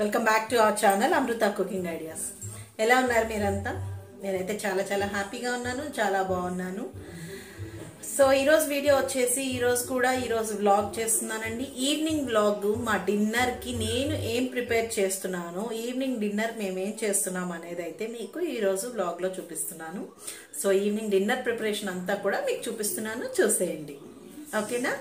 welcome back to our channel Amrutha cooking ideas ఎలా ఉన్నారు మీరంతా నేనైతే చాలా చాలా హ్యాపీగా ఉన్నాను చాలా బాగున్నాను సో ఈరోజు వీడియో వచ్చేసి ఈరోజు కూడా ఈరోజు వ్లాగ్ చేస్తున్నానండి ఈవినింగ్ బ్లాగ్ మా డిన్నర్కి నేను ఏం ప్రిపేర్ చేస్తున్నాను ఈవినింగ్ డిన్నర్ మేము ఏం చేస్తున్నాం అనేది అయితే మీకు ఈరోజు వ్లాగ్లో చూపిస్తున్నాను సో ఈవినింగ్ డిన్నర్ ప్రిపరేషన్ అంతా కూడా మీకు చూపిస్తున్నాను చూసేయండి ఓకేనా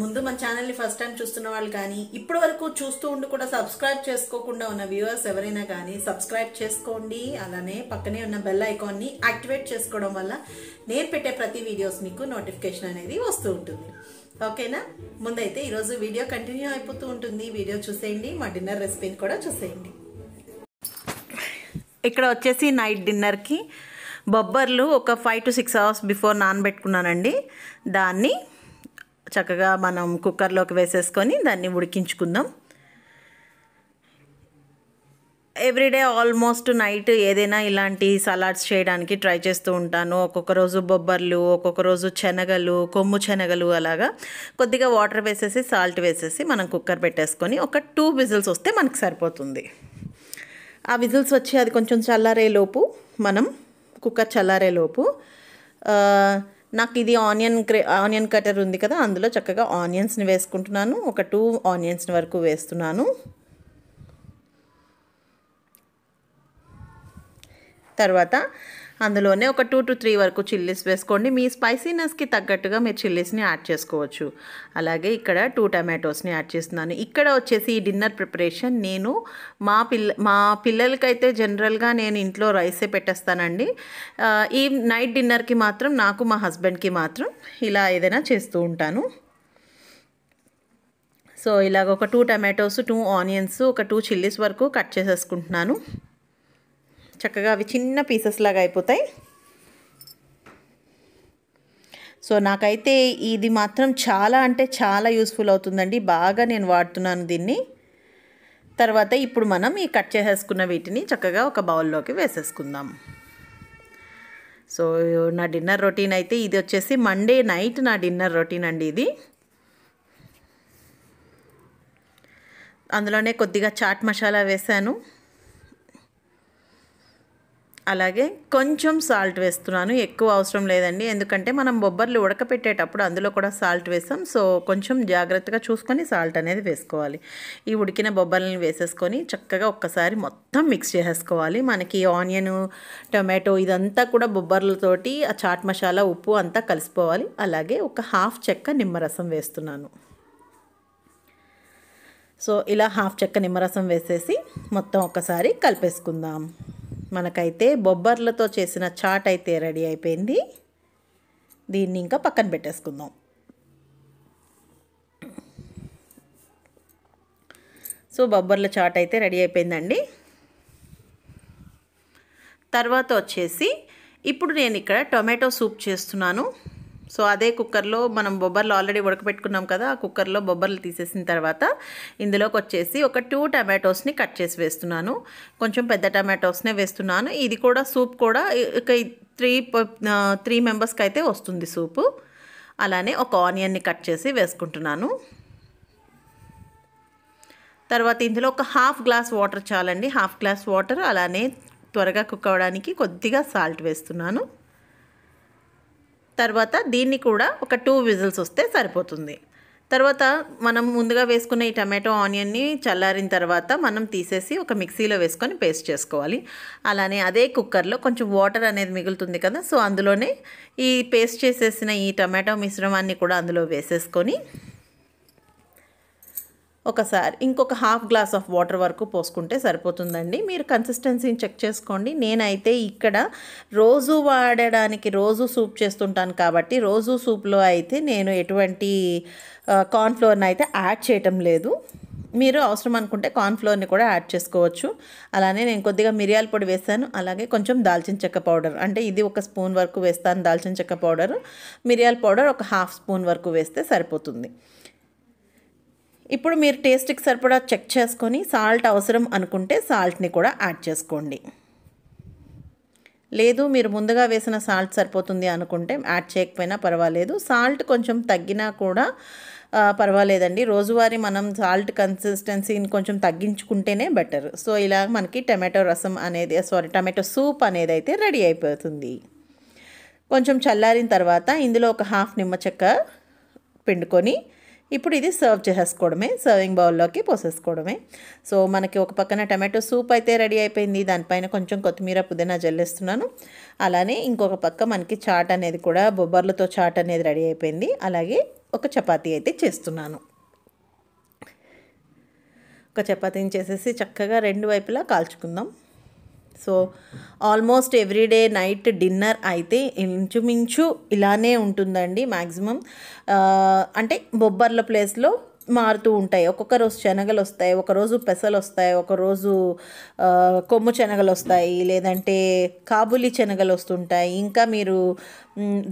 ముందు మన ఛానల్ని ఫస్ట్ టైం చూస్తున్న వాళ్ళు కానీ ఇప్పటి వరకు చూస్తూ ఉండి కూడా సబ్స్క్రైబ్ చేసుకోకుండా ఉన్న వ్యూవర్స్ ఎవరైనా కానీ సబ్స్క్రైబ్ చేసుకోండి అలానే పక్కనే ఉన్న బెల్ ఐకాన్ని యాక్టివేట్ చేసుకోవడం వల్ల నేను పెట్టే ప్రతి వీడియోస్ మీకు నోటిఫికేషన్ అనేది వస్తూ ఉంటుంది ఓకేనా ముందైతే ఈరోజు వీడియో కంటిన్యూ అయిపోతూ ఉంటుంది వీడియో చూసేయండి మా డిన్నర్ రెసిపీని కూడా చూసేయండి ఇక్కడ వచ్చేసి నైట్ డిన్నర్కి బొబ్బర్లు ఒక five to six hours before నానబెట్టుకున్నానండి దాన్ని చక్కగా మనం కుక్కర్లోకి వేసేసుకొని దాన్ని ఉడికించుకుందాం ఎవ్రీడే ఆల్మోస్ట్ నైట్ ఏదైనా ఇలాంటి సలాడ్స్ చేయడానికి ట్రై చేస్తూ ఉంటాను ఒక్కొక్క రోజు బొబ్బర్లు ఒక్కొక్క రోజు శనగలు కొమ్ము శనగలు అలాగా కొద్దిగా వాటర్ వేసేసి సాల్ట్ వేసేసి మనం కుక్కర్ పెట్టేసుకొని ఒక టూ విజిల్స్ వస్తే మనకు సరిపోతుంది ఆ విజిల్స్ వచ్చి అది కొంచెం చల్లారేలోపు మనం కుక్కర్ చల్లారేలోపు నాకు ఇది ఆనియన్ ఆనియన్ కటర్ ఉంది కదా అందులో చక్కగా ఆనియన్స్ని వేసుకుంటున్నాను ఒక టూ ఆనియన్స్ వరకు వేస్తున్నాను తర్వాత అందులోనే ఒక టూ టు త్రీ వరకు చిల్లీస్ వేసుకోండి మీ స్పైసీనెస్కి తగ్గట్టుగా మీరు చిల్లీస్ని యాడ్ చేసుకోవచ్చు అలాగే ఇక్కడ టూ టమాటోస్ని యాడ్ చేస్తున్నాను ఇక్కడ వచ్చేసి ఈ డిన్నర్ ప్రిపరేషన్ నేను మా పిల్ల మా పిల్లలకైతే జనరల్గా నేను ఇంట్లో రైసే పెట్టేస్తానండి ఈ నైట్ డిన్నర్కి మాత్రం నాకు మా హస్బెండ్కి మాత్రం ఇలా ఏదైనా చేస్తూ ఉంటాను సో ఇలాగ ఒక టూ టమాటోస్ టూ ఆనియన్స్ ఒక టూ చిల్లీస్ వరకు కట్ చేసేసుకుంటున్నాను చక్కగా అవి చిన్న పీసెస్ లాగా అయిపోతాయి సో నాకైతే ఇది మాత్రం చాలా అంటే చాలా యూస్ఫుల్ అవుతుందండి బాగా నేను వాడుతున్నాను దీన్ని తర్వాత ఇప్పుడు మనం ఈ కట్ చేసేసుకున్న వీటిని చక్కగా ఒక బౌల్లోకి వేసేసుకుందాం సో నా డిన్నర్ రొటీన్ అయితే ఇది వచ్చేసి మండే నైట్ నా డిన్నర్ రొటీన్ అండి ఇది అందులోనే కొద్దిగా చాట్ మసాలా వేశాను అలాగే కొంచెం సాల్ట్ వేస్తున్నాను ఎక్కువ అవసరం లేదండి ఎందుకంటే మనం బొబ్బర్లు ఉడకపెట్టేటప్పుడు అందులో కూడా సాల్ట్ వేసాం సో కొంచెం జాగ్రత్తగా చూసుకొని సాల్ట్ అనేది వేసుకోవాలి ఈ ఉడికిన బొబ్బర్లను వేసేసుకొని చక్కగా ఒక్కసారి మొత్తం మిక్స్ చేసేసుకోవాలి మనకి ఆనియన్ టొమాటో ఇదంతా కూడా బొబ్బర్లతోటి ఆ చాట్ మసాలా ఉప్పు అంతా కలిసిపోవాలి అలాగే ఒక హాఫ్ చెక్క నిమ్మరసం వేస్తున్నాను సో ఇలా హాఫ్ చెక్క నిమ్మరసం వేసేసి మొత్తం ఒకసారి కలిపేసుకుందాం మనకైతే బొబ్బర్లతో చేసిన చాట్ అయితే రెడీ అయిపోయింది దీన్ని ఇంకా పక్కన పెట్టేసుకుందాం సో బొబ్బర్ల చాట్ అయితే రెడీ అయిపోయిందండి తర్వాత వచ్చేసి ఇప్పుడు నేను ఇక్కడ టొమాటో సూప్ చేస్తున్నాను సో అదే కుక్కర్లో మనం బొబ్బర్లు ఆల్రెడీ ఉడకపెట్టుకున్నాం కదా ఆ కుక్కర్లో బొబ్బర్లు తీసేసిన తర్వాత ఇందులోకి వచ్చేసి ఒక టూ టమాటోస్ని కట్ చేసి వేస్తున్నాను కొంచెం పెద్ద టమాటోస్నే వేస్తున్నాను ఇది కూడా సూప్ కూడా ఒక త్రీ త్రీ మెంబర్స్కి అయితే వస్తుంది సూపు అలానే ఒక ఆనియన్ని కట్ చేసి వేసుకుంటున్నాను తర్వాత ఇందులో ఒక హాఫ్ గ్లాస్ వాటర్ చాలండి హాఫ్ గ్లాస్ వాటర్ అలానే త్వరగా కుక్ అవ్వడానికి కొద్దిగా సాల్ట్ వేస్తున్నాను తర్వాత దీన్ని కూడా ఒక టూ విజిల్స్ వస్తే సరిపోతుంది తర్వాత మనం ముందుగా వేసుకున్న ఈ టమాటో ఆనియన్ని చల్లారిన తర్వాత మనం తీసేసి ఒక మిక్సీలో వేసుకొని పేస్ట్ చేసుకోవాలి అలానే అదే కుక్కర్లో కొంచెం వాటర్ అనేది మిగులుతుంది కదా సో అందులోనే ఈ పేస్ట్ చేసేసిన ఈ టమాటో మిశ్రమాన్ని కూడా అందులో వేసేసుకొని ఒకసారి ఇంకొక హాఫ్ గ్లాస్ ఆఫ్ వాటర్ వరకు పోసుకుంటే సరిపోతుందండి మీరు కన్సిస్టెన్సీని చెక్ చేసుకోండి నేనైతే ఇక్కడ రోజు వాడడానికి రోజు సూప్ చేస్తుంటాను కాబట్టి రోజు సూప్లో అయితే నేను ఎటువంటి కార్న్ఫ్లోర్ని అయితే యాడ్ చేయటం లేదు మీరు అవసరం అనుకుంటే కార్న్ఫ్లోర్ని కూడా యాడ్ చేసుకోవచ్చు అలానే నేను కొద్దిగా మిరియాల పొడి వేస్తాను అలాగే కొంచెం దాల్చిన చెక్క పౌడర్ అంటే ఇది ఒక స్పూన్ వరకు వేస్తాను దాల్చిన చెక్క పౌడర్ మిరియాల పౌడర్ ఒక హాఫ్ స్పూన్ వరకు వేస్తే సరిపోతుంది ఇప్పుడు మీరు టేస్ట్కి సరిపడా చెక్ చేసుకొని సాల్ట్ అవసరం అనుకుంటే సాల్ట్ని కూడా యాడ్ చేసుకోండి లేదు మీరు ముందుగా వేసిన సాల్ట్ సరిపోతుంది అనుకుంటే యాడ్ చేయకపోయినా పర్వాలేదు సాల్ట్ కొంచెం తగ్గినా కూడా పర్వాలేదండి రోజువారీ మనం సాల్ట్ కన్సిస్టెన్సీని కొంచెం తగ్గించుకుంటేనే బెటర్ సో ఇలా మనకి టమాటో రసం అనేది సారీ టమాటో సూప్ అనేది అయితే రెడీ అయిపోతుంది కొంచెం చల్లారిన తర్వాత ఇందులో ఒక హాఫ్ నిమ్మ చెక్క పిండుకొని ఇప్పుడు ఇది సర్వ్ చేసేసుకోవడమే సర్వింగ్ బౌల్లోకి పోసేసుకోవడమే సో మనకి ఒక పక్కన టమాటో సూప్ అయితే రెడీ అయిపోయింది దానిపైన కొంచెం కొత్తిమీర పుదీనా జల్లేస్తున్నాను అలానే ఇంకొక పక్క మనకి చాట్ అనేది కూడా బొబ్బర్లతో చాట్ అనేది రెడీ అయిపోయింది అలాగే ఒక చపాతీ అయితే చేస్తున్నాను ఒక చపాతీని చేసేసి చక్కగా రెండు వైపులా కాల్చుకుందాం so almost everyday night dinner అయితే ఇంచుమించు ఇలానే ఉంటుందండి మ్యాక్సిమం అంటే బొబ్బర్ల ప్లేస్లో మారుతూ ఉంటాయి ఒక్కొక్క రోజు శనగలు వస్తాయి ఒకరోజు పెసలు వస్తాయి ఒకరోజు కొమ్ము శనగలు వస్తాయి లేదంటే కాబూలీ శనగలు వస్తుంటాయి ఇంకా మీరు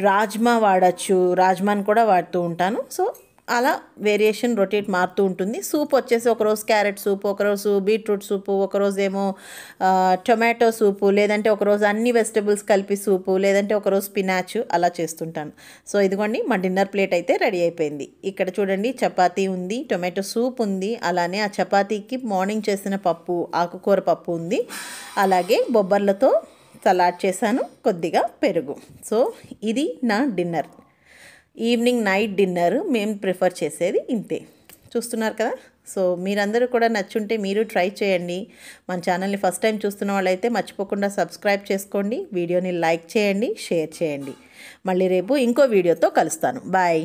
రాజ్మా వాడచ్చు రాజ్మాని కూడా వాడుతూ ఉంటాను సో అలా వేరియేషన్ రొటేట్ మారుతూ ఉంటుంది సూప్ వచ్చేసి ఒకరోజు క్యారెట్ సూప్ ఒకరోజు బీట్రూట్ సూపు ఒకరోజు ఏమో టొమాటో సూపు లేదంటే ఒకరోజు అన్ని వెజిటబుల్స్ కలిపి సూపు లేదంటే ఒకరోజు స్పినాచ్ అలా చేస్తుంటాను సో ఇదిగోండి మా డిన్నర్ ప్లేట్ అయితే రెడీ అయిపోయింది ఇక్కడ చూడండి చపాతీ ఉంది టొమాటో సూప్ ఉంది అలానే ఆ చపాతీకి మార్నింగ్ చేసిన పప్పు ఆకుకూర పప్పు ఉంది అలాగే బొబ్బర్లతో సలాడ్ చేశాను కొద్దిగా పెరుగు సో ఇది నా డిన్నర్ ఈవినింగ్ నైట్ డిన్నర్ మేము ప్రిఫర్ చేసేది ఇంతే చూస్తున్నారు కదా సో మీరందరూ కూడా నచ్చుంటే మీరు ట్రై చేయండి మన ఛానల్ని ఫస్ట్ టైం చూస్తున్న వాళ్ళైతే మర్చిపోకుండా సబ్స్క్రైబ్ చేసుకోండి వీడియోని లైక్ చేయండి షేర్ చేయండి మళ్ళీ రేపు ఇంకో వీడియోతో కలుస్తాను బాయ్